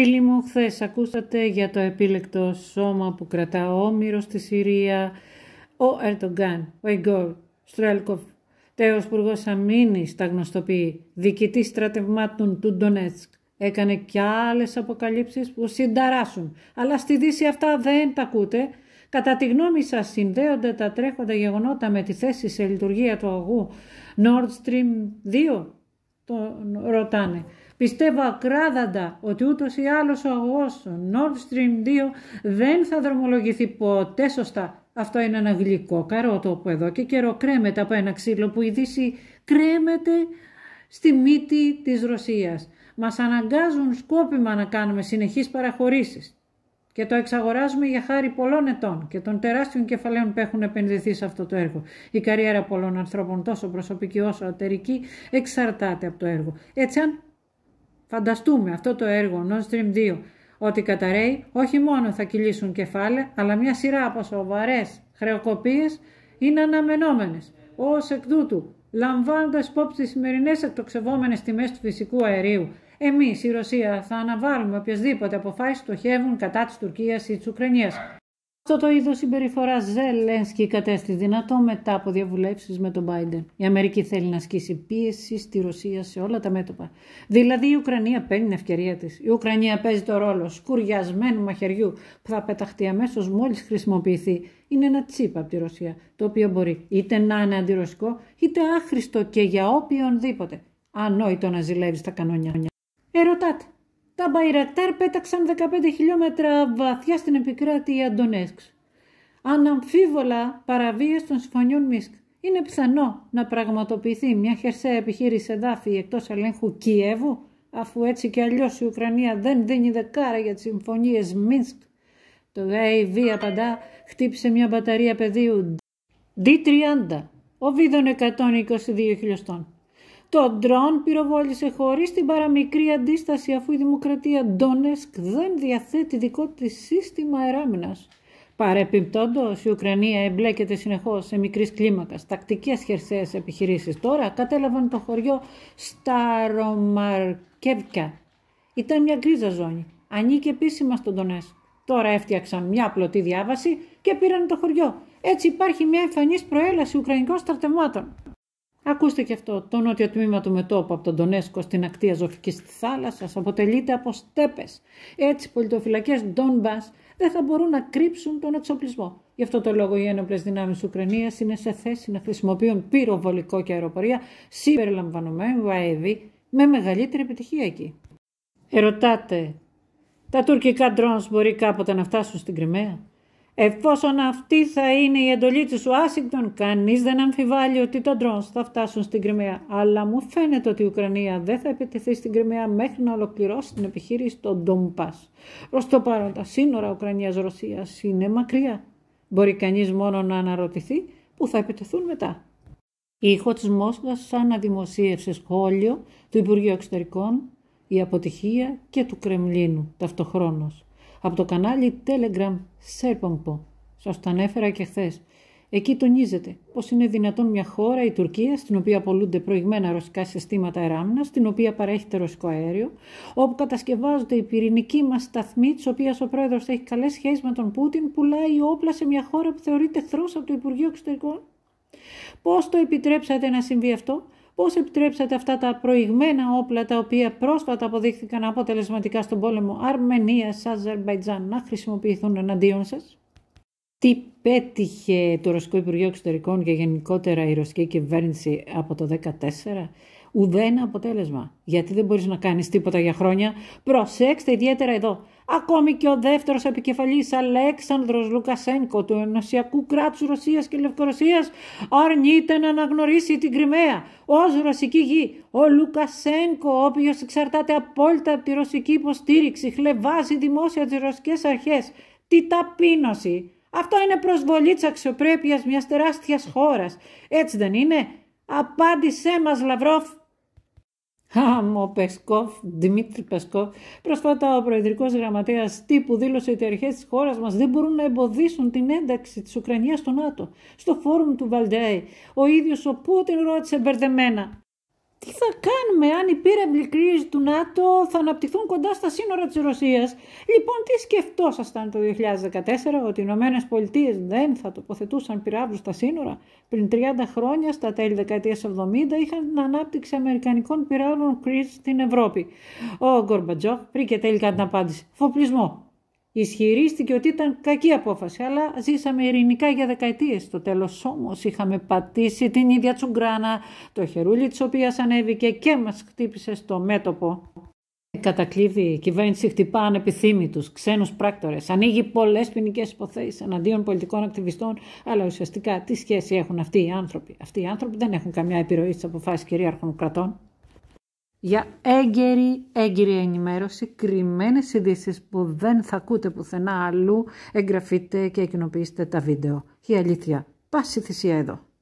Φίλοι μου, χθες ακούσατε για το επίλεκτο σώμα που κρατά ο Όμηρος στη Συρία, ο Ερτογκάν, ο Ιγκόρ, Στρέλκοφ, τέος πουργός αμήνης τα γνωστοποιεί, διοικητής στρατευμάτων του Ντονέτσκ. Έκανε κι άλλες αποκαλύψεις που συνταράσουν, αλλά στη Δύση αυτά δεν τα ακούτε. Κατά τη γνώμη σας συνδέονται τα τρέχοντα γεγονότα με τη θέση σε λειτουργία του αγού Nord 2, τον ρωτάνε. Πιστεύω ακράδαντα ότι ούτως ή άλλως ο αγωγός Nord Stream 2 δεν θα δρομολογηθεί ποτέ σωστά. Αυτό είναι ένα γλυκό καρότο που εδώ και καιρό κρέμεται από ένα ξύλο που η Δύση κρέμεται στη μύτη της Ρωσίας. Μας αναγκάζουν σκόπιμα να κάνουμε συνεχείς παραχωρήσεις και το εξαγοράζουμε για χάρη πολλών ετών και των τεράστιων κεφαλαίων που έχουν επενδυθεί σε αυτό το έργο. Η καριέρα πολλών ανθρώπων, τόσο προσωπική όσο ατερική, εξαρτάται από το έργο. Έτσι, αν Φανταστούμε αυτό το εργο Nord Non-Stream 2 ότι καταραίει όχι μόνο θα κυλήσουν κεφάλαια, αλλά μια σειρά από σοβαρές χρεοκοπίες είναι αναμενόμενες. Ως εκ τούτου, λαμβάνοντας υπόψη τις σημερινές εκτοξευόμενες τιμές του φυσικού αερίου, εμείς η Ρωσία θα αναβάλουμε οποιασδήποτε αποφάσεις στοχεύουν κατά της Τουρκίας ή της Ουκρανίας. Αυτό το είδος συμπεριφορά Ζελένσκι κατέστη δυνατό μετά από διαβουλεύσεις με τον Biden. Η Αμερική θέλει να ασκήσει πίεση στη Ρωσία σε όλα τα μέτωπα. Δηλαδή η Ουκρανία παίρνει την ευκαιρία της. Η Ουκρανία παίζει το ρόλο σκουριασμένου μαχαιριού που θα πεταχτεί αμέσως μόλις χρησιμοποιηθεί. Είναι ένα τσίπ από τη Ρωσία, το οποίο μπορεί είτε να είναι αντιρωσικό, είτε άχρηστο και για οποιονδήποτε. Ανόητο να ζηλεύει τα κανόνια. Ερωτάτε, τα Μπαϊρακτάρ πέταξαν 15 χιλιόμετρα βαθιά στην επικράτεια Ντονέσκ. Αναμφίβολα παραβίες των συμφωνιών Μίσκ. Είναι πιθανό να πραγματοποιηθεί μια χερσαία επιχείρηση εδάφη εκτός ελέγχου Κιέβου, αφού έτσι και αλλιώς η Ουκρανία δεν δίνει δεκάρα για τις συμφωνίες Μίνσκ. Το AV απαντά χτύπησε μια μπαταρία πεδίου D30, οβίδων 122 χιλιοστών. Το ντρόν πυροβόλησε χωρίς την παραμικρή αντίσταση αφού η Δημοκρατία Ντόνεσκ δεν διαθέτει δικό της σύστημα εράμινας. Παρεπιπτόντως, η Ουκρανία εμπλέκεται συνεχώς σε μικρής κλίμακας. Τακτικές χερσαίες επιχειρήσεις. τώρα κατέλαβαν το χωριό Σταρομαρκεύκια. Ήταν μια γκρίζα ζώνη. Ανήκει επίσημα στον Ντονέσκ. Τώρα έφτιαξαν μια πλωτή διάβαση και πήραν το χωριό. Έτσι υπάρχει μια εμφανής προέλαση Ουκρανικών στρατευμάτων. Ακούστε και αυτό. Το νότιο τμήμα του μετόπου από τον Ντονέσκο στην ακτή Αζωφική θάλασσας αποτελείται από στέπες. Έτσι, οι πολιτοφυλακές Ντόνμπας δεν θα μπορούν να κρύψουν τον εξοπλισμό. Γι' αυτό το λόγο οι ένοπλες δυνάμεις της Ουκρανίας είναι σε θέση να χρησιμοποιούν πυροβολικό και αεροπορία συμπεριλαμβανομένου ΑΕΒη με μεγαλύτερη επιτυχία εκεί. Ερωτάτε, τα τουρκικά ντρόνς μπορεί κάποτε να φτάσουν στην Κρυμαία. Εφόσον αυτή θα είναι η εντολή της Ουάσιγκτον, κανείς δεν αμφιβάλλει ότι τα ντρόνς θα φτάσουν στην Κρυμαία. Αλλά μου φαίνεται ότι η Ουκρανία δεν θα επιτεθεί στην Κρυμαία μέχρι να ολοκληρώσει την επιχείρηση των Ντομπάς. Προς το παρόν τα σύνορα Ουκρανίας-Ρωσίας είναι μακριά. Μπορεί κανείς μόνο να αναρωτηθεί που θα επιτεθούν μετά. Η ήχο της Μόσχας σαν να δημοσίευσε σχόλιο του Υπουργείου Εξωτερικών, η αποτυχία και του Κρεμλίνου ταυτοχρόνως από το κανάλι Telegram Serpompo. Σας το ανέφερα και χθες. Εκεί τονίζεται πως είναι δυνατόν μια χώρα, η Τουρκία, στην οποία απολούνται προηγμένα ρωσικά συστήματα εράμυνα, στην οποία παρέχεται ρωσικό αέριο, όπου κατασκευάζονται οι πυρηνικοί μας σταθμοί, της οποίας ο πρόεδρος έχει καλές σχέσεις με τον Πούτιν, πουλάει όπλα σε μια χώρα που θεωρείται εχθρό από το Υπουργείο Εξωτερικών. Πώς το επιτρέψατε να συμβεί αυτό, Πώς επιτρέψατε αυτά τα προηγμένα όπλα τα οποία πρόσφατα αποδείχθηκαν αποτελεσματικά στον πόλεμο Αρμενίας-Αζερμπαϊτζάν να χρησιμοποιηθούν εναντίον σας. Τι πέτυχε το Ρωσικό Υπουργείο Εξωτερικών και γενικότερα η Ρωσική Κυβέρνηση από το 2014 ουδένα αποτέλεσμα. Γιατί δεν μπορείς να κάνεις τίποτα για χρόνια. Προσέξτε ιδιαίτερα εδώ. Ακόμη και ο δεύτερος επικεφαλής Αλέξανδρος Λουκασένκο του Ενωσιακού κράτους Ρωσίας και Λευκορωσίας αρνείται να αναγνωρίσει την Κρυμαία ως ρωσική γη. Ο Λουκασένκο, ο οποίος εξαρτάται απόλυτα από τη ρωσική υποστήριξη, χλεβάζει δημόσια τις ρωσικές αρχές. Τι ταπείνωση! Αυτό είναι προσβολή της αξιοπρέπειας μιας τεράστιας χώρας. Έτσι δεν είναι. Απάντησέ μας Λαυρόφ ο Πεσκόφ, Δημήτρη Πεσκόφ. Πρόσφατα ο Προεδρικός Γραμματέας Τύπου δήλωσε ότι οι αρχές της χώρας μας δεν μπορούν να εμποδίσουν την ένταξη της Ουκρανίας στο ΝΑΤΟ. Στο φόρουμ του Βαλντέι, ο ίδιος ο Πούτιν ρώτησε μπερδεμένα τι θα κάνουμε αν οι πύραυλοι κρίζοι του ΝΑΤΟ θα αναπτυχθούν κοντά στα σύνορα της Ρωσίας. Λοιπόν, τι σκεφτόσασταν το 2014 ότι οι Ηνωμένες Πολιτείες δεν θα τοποθετούσαν πυράβλους στα σύνορα. Πριν 30 χρόνια, στα τέλη δεκαετίας 70, είχαν την ανάπτυξη αμερικανικών πυράβλων κρίση στην Ευρώπη. Ο Γκορμπατζόφ βρήκε τελικά την απάντηση. Φοπλισμό. Ισχυρίστηκε ότι ήταν κακή απόφαση, αλλά ζήσαμε ειρηνικά για δεκαετίες. Στο τέλος όμως είχαμε πατήσει την ίδια τσουγκράνα, το χερούλι της οποίας ανέβηκε και μας χτύπησε στο μέτωπο. Κατακλείδη, η κυβέρνηση χτυπά ανεπιθύμητους, ξένους πράκτορες, ανοίγει πολλές ποινικές υποθέσεις εναντίον πολιτικών ακτιβιστών, αλλά ουσιαστικά τι σχέση έχουν αυτοί οι άνθρωποι. Αυτοί οι άνθρωποι δεν έχουν καμιά επιρροή στις αποφάσεις κυρίαρχων κρατών για έγκαιρη, έγκαιρη ενημέρωση, κρυμμένες ειδήσεις που δεν θα ακούτε πουθενά αλλού, εγγραφείτε και κοινοποιήστε τα βίντεο. Η αλήθεια, πάση θυσία εδώ.